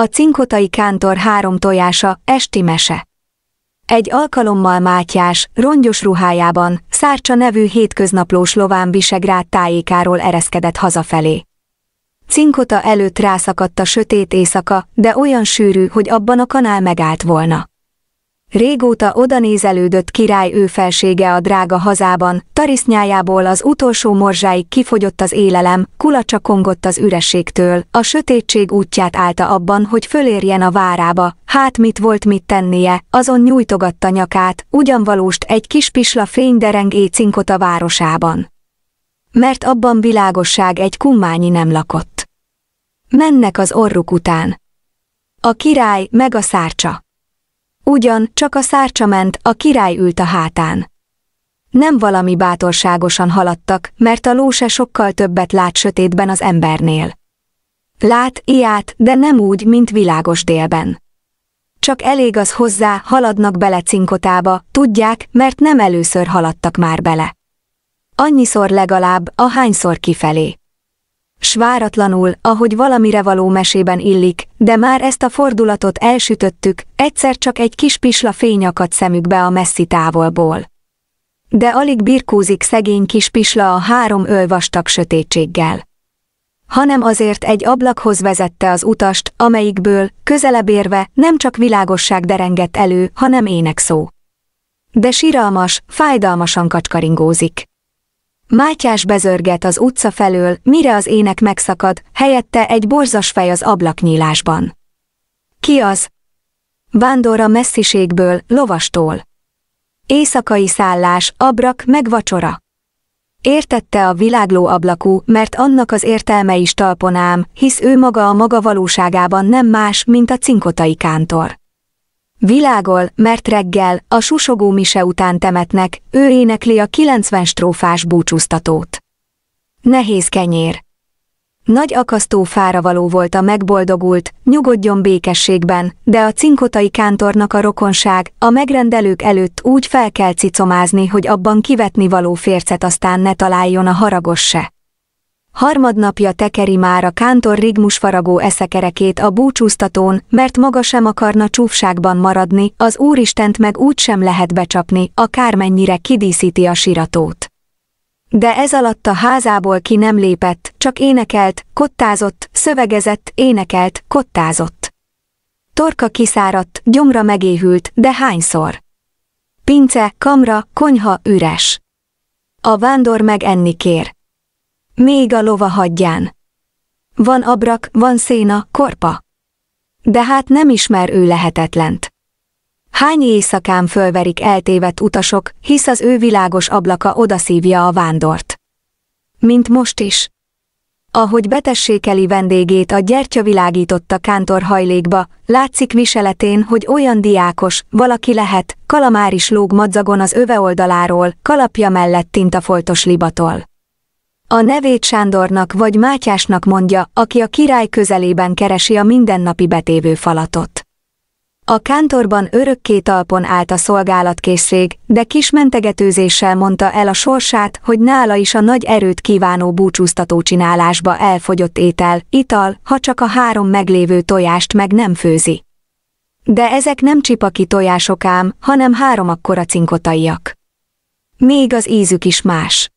A cinkotai kántor három tojása, esti mese. Egy alkalommal Mátyás, rongyos ruhájában, Szárcsa nevű hétköznaplós lován Visegrád tájékáról ereszkedett hazafelé. Cinkota előtt rászakadt a sötét éjszaka, de olyan sűrű, hogy abban a kanál megállt volna. Régóta odanézelődött király ő felsége a drága hazában, tarisznyájából az utolsó morzsáig kifogyott az élelem, kulacsa kongott az ürességtől, a sötétség útját állta abban, hogy fölérjen a várába, hát mit volt mit tennie, azon nyújtogatta nyakát, ugyanvalóst egy kis pisla fénydereng écinkot a városában. Mert abban világosság egy kummányi nem lakott. Mennek az orruk után. A király meg a szárcsa. Ugyan, csak a szárcsa ment, a király ült a hátán. Nem valami bátorságosan haladtak, mert a lóse sokkal többet lát sötétben az embernél. Lát, iát, de nem úgy, mint világos délben. Csak elég az hozzá, haladnak bele cinkotába, tudják, mert nem először haladtak már bele. Annyiszor legalább, ahányszor kifelé. S váratlanul, ahogy valamire való mesében illik, de már ezt a fordulatot elsütöttük, egyszer csak egy kis pisla fény akad szemükbe a messzi távolból. De alig birkózik szegény kis pisla a három öl vastag sötétséggel hanem azért egy ablakhoz vezette az utast, amelyikből, közelebb érve, nem csak világosság derengett elő, hanem énekszó. De síralmas, fájdalmasan kacskaringózik. Mátyás bezörget az utca felől, mire az ének megszakad, helyette egy borzas fej az ablaknyílásban. Ki az? Vándor a messziségből, lovastól. Éjszakai szállás, abrak meg vacsora. Értette a világló ablakú, mert annak az értelme is talponám, hisz ő maga a maga valóságában nem más, mint a cinkotai kántor. Világol, mert reggel, a susogó mise után temetnek, ő énekli a 90 strófás búcsúztatót. Nehéz kenyér. Nagy akasztó fára való volt a megboldogult, nyugodjon békességben, de a cinkotai kántornak a rokonság, a megrendelők előtt úgy fel kell cicomázni, hogy abban kivetni való fércet aztán ne találjon a haragos se. Harmadnapja tekeri már a kántor rigmus faragó eszekerekét a búcsúztatón, mert maga sem akarna csúfságban maradni, az Úristent meg úgy sem lehet becsapni, akármennyire kidíszíti a siratót. De ez alatt a házából ki nem lépett, csak énekelt, kottázott, szövegezett, énekelt, kottázott. Torka kiszáradt, gyomra megéhült, de hányszor? Pince, kamra, konyha üres. A vándor meg enni kér. Még a lova hagyján. Van abrak, van széna, korpa. De hát nem ismer ő lehetetlent. Hány éjszakán fölverik eltévedt utasok, hisz az ő világos ablaka odaszívja a vándort. Mint most is. Ahogy betessékeli vendégét a gyertya világította kántor hajlékba, látszik viseletén, hogy olyan diákos, valaki lehet, kalamáris lóg madzagon az öve oldaláról, kalapja mellett tintafoltos libatol. A nevét Sándornak vagy Mátyásnak mondja, aki a király közelében keresi a mindennapi betévő falatot. A kántorban örökké talpon állt a szolgálatkészség, de kis mentegetőzéssel mondta el a sorsát, hogy nála is a nagy erőt kívánó búcsúztató csinálásba elfogyott étel, ital, ha csak a három meglévő tojást meg nem főzi. De ezek nem csipaki tojások ám, hanem három akkora cinkotaiak. Még az ízük is más.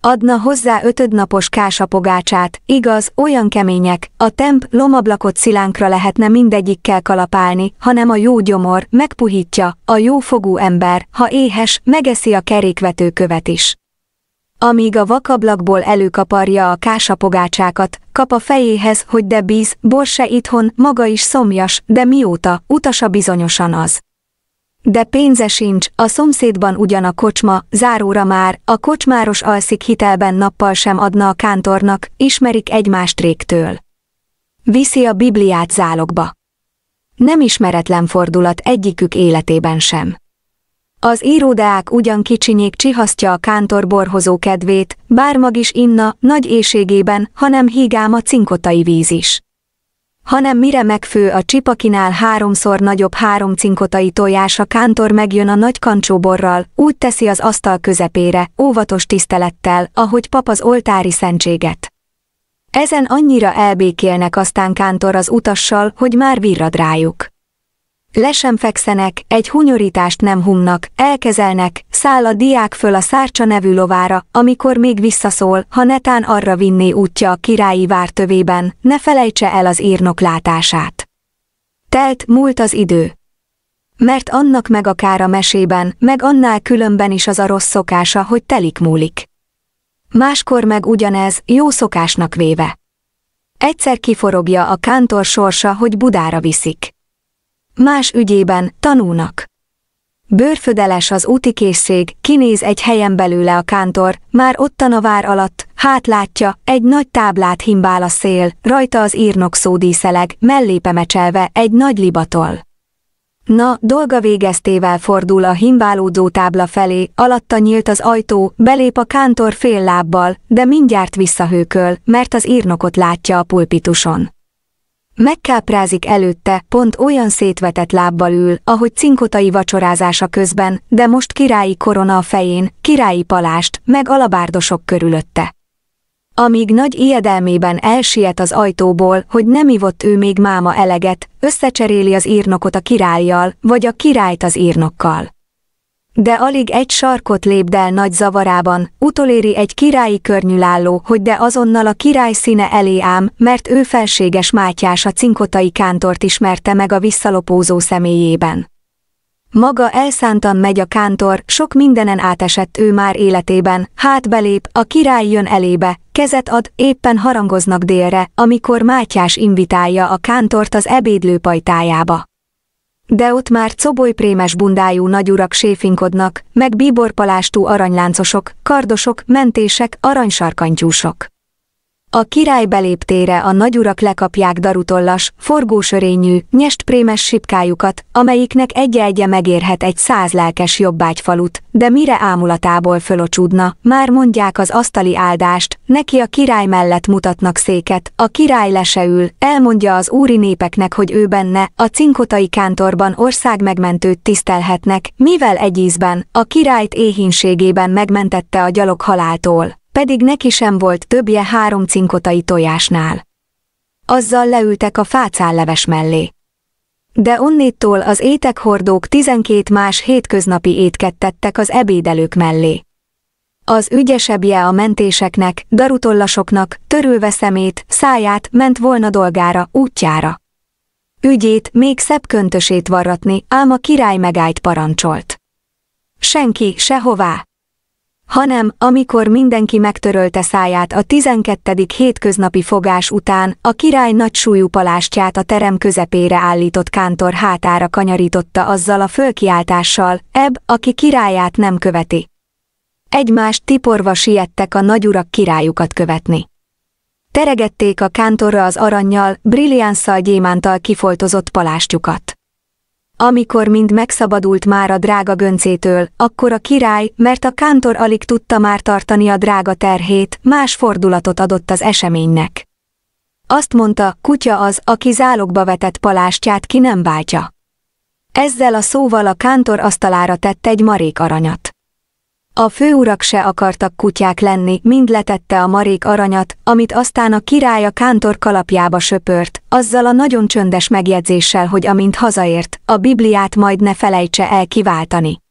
Adna hozzá ötödnapos kásapogácsát, igaz, olyan kemények, a temp lomablakot szilánkra lehetne mindegyikkel kalapálni, hanem a jó gyomor, megpuhítja, a jó fogú ember, ha éhes, megeszi a kerékvető követ is. Amíg a vakablakból előkaparja a kásapogácsákat, kap a fejéhez, hogy de bíz, borse itthon, maga is szomjas, de mióta, utasa bizonyosan az. De pénze sincs, a szomszédban ugyan a kocsma, záróra már, a kocsmáros alszik hitelben nappal sem adna a kántornak, ismerik egymást régtől. Viszi a Bibliát zálogba. Nem ismeretlen fordulat egyikük életében sem. Az íródeák ugyan kicsinyék csihasztja a kántor borhozó kedvét, bár is inna, nagy éjségében, hanem hígám a cinkotai víz is hanem mire megfő a csipakinál háromszor nagyobb három cinkotai tojás a kántor megjön a nagy kancsóborral, úgy teszi az asztal közepére, óvatos tisztelettel, ahogy pap az oltári szentséget. Ezen annyira elbékélnek aztán kántor az utassal, hogy már virrad rájuk. Le sem fekszenek, egy hunyorítást nem humnak, elkezelnek, száll a diák föl a szárcsa nevű lovára, amikor még visszaszól, ha netán arra vinné útja a királyi vártövében, ne felejtse el az írnok látását. Telt, múlt az idő. Mert annak meg akár a mesében, meg annál különben is az a rossz szokása, hogy telik múlik. Máskor meg ugyanez, jó szokásnak véve. Egyszer kiforogja a kántor sorsa, hogy Budára viszik más ügyében, tanúnak. Bőrfödeles az útikészség, kinéz egy helyen belőle a kántor, már ottan a vár alatt, hát látja, egy nagy táblát himbál a szél, rajta az írnok szódíszeleg, mellépe mecselve, egy nagy libatol. Na, dolga végeztével fordul a himbálódzó tábla felé, alatta nyílt az ajtó, belép a kántor fél lábbal, de mindjárt visszahőköl, mert az írnokot látja a pulpituson. Megkáprázik előtte, pont olyan szétvetett lábbal ül, ahogy cinkotai vacsorázása közben, de most királyi korona a fején, királyi palást, meg alabárdosok körülötte. Amíg nagy ijedelmében elsiet az ajtóból, hogy nem ivott ő még máma eleget, összecseréli az írnokot a királlyal, vagy a királyt az írnokkal de alig egy sarkot lépdel nagy zavarában, utoléri egy királyi környülálló, hogy de azonnal a király színe elé ám, mert ő felséges Mátyás a cinkotai kántort ismerte meg a visszalopózó személyében. Maga elszántan megy a kántor, sok mindenen átesett ő már életében, hát belép, a király jön elébe, kezet ad, éppen harangoznak délre, amikor Mátyás invitálja a kántort az ebédlő pajtájába. De ott már coboly-prémes bundájú nagyurak séfinkodnak, meg bíborpalástú aranyláncosok, kardosok, mentések, aranysarkantyúsok. A király beléptére a nagyurak lekapják darutollas, forgósörényű, nyestprémes sipkájukat, amelyiknek egy egye megérhet egy száz lelkes jobbágyfalut, de mire ámulatából fölocsúdna, már mondják az asztali áldást, neki a király mellett mutatnak széket, a király leseül, elmondja az úri népeknek, hogy ő benne, a cinkotai kántorban ország megmentőt tisztelhetnek, mivel egy ízben, a királyt éhínségében megmentette a gyalog haláltól pedig neki sem volt többje három cinkotai tojásnál. Azzal leültek a leves mellé. De onnittól az étekhordók 12 más hétköznapi étket tettek az ebédelők mellé. Az ügyesebbje a mentéseknek, darutollasoknak, törülve szemét, száját ment volna dolgára, útjára. Ügyét, még szebb köntösét varratni, ám a király megállt parancsolt. Senki, sehová! hanem amikor mindenki megtörölte száját a 12. hétköznapi fogás után, a király nagy súlyú palástját a terem közepére állított kántor hátára kanyarította azzal a fölkiáltással, ebb, aki királyát nem követi. Egymást tiporva siettek a nagyurak királyukat követni. Teregették a kántorra az arannyal, brilliánszal gyémántal kifoltozott palástjukat. Amikor mind megszabadult már a drága göncétől, akkor a király, mert a kántor alig tudta már tartani a drága terhét, más fordulatot adott az eseménynek. Azt mondta, kutya az, aki zálogba vetett palástját ki nem váltja. Ezzel a szóval a kántor asztalára tett egy marék aranyat. A főurak se akartak kutyák lenni, mind letette a marék aranyat, amit aztán a király a kántor kalapjába söpört, azzal a nagyon csöndes megjegyzéssel, hogy amint hazaért, a Bibliát majd ne felejtse el kiváltani.